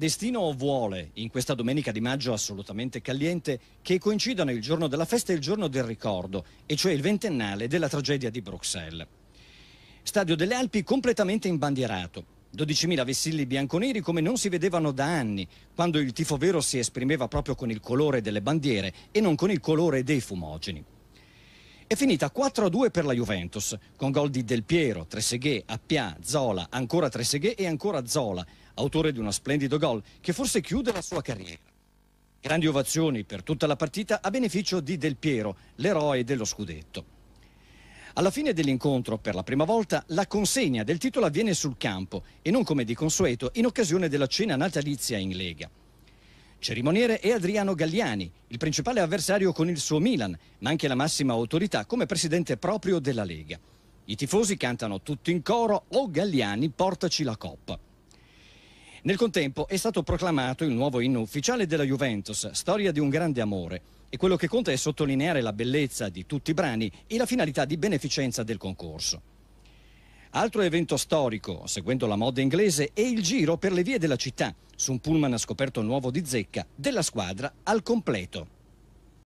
Destino vuole, in questa domenica di maggio assolutamente caliente, che coincidano il giorno della festa e il giorno del ricordo, e cioè il ventennale della tragedia di Bruxelles. Stadio delle Alpi completamente imbandierato. 12.000 vessilli bianconeri come non si vedevano da anni, quando il tifo vero si esprimeva proprio con il colore delle bandiere e non con il colore dei fumogeni. È finita 4-2 per la Juventus, con gol di Del Piero, Treseghè, Appia, Zola, ancora Treseghè e ancora Zola, autore di uno splendido gol che forse chiude la sua carriera. Grandi ovazioni per tutta la partita a beneficio di Del Piero, l'eroe dello scudetto. Alla fine dell'incontro, per la prima volta, la consegna del titolo avviene sul campo e non come di consueto in occasione della cena natalizia in Lega. Cerimoniere è Adriano Galliani, il principale avversario con il suo Milan, ma anche la massima autorità come presidente proprio della Lega. I tifosi cantano tutti in coro O Galliani, portaci la coppa. Nel contempo è stato proclamato il nuovo inno ufficiale della Juventus, storia di un grande amore, e quello che conta è sottolineare la bellezza di tutti i brani e la finalità di beneficenza del concorso. Altro evento storico, seguendo la moda inglese, è il giro per le vie della città, su un pullman scoperto nuovo di zecca, della squadra al completo.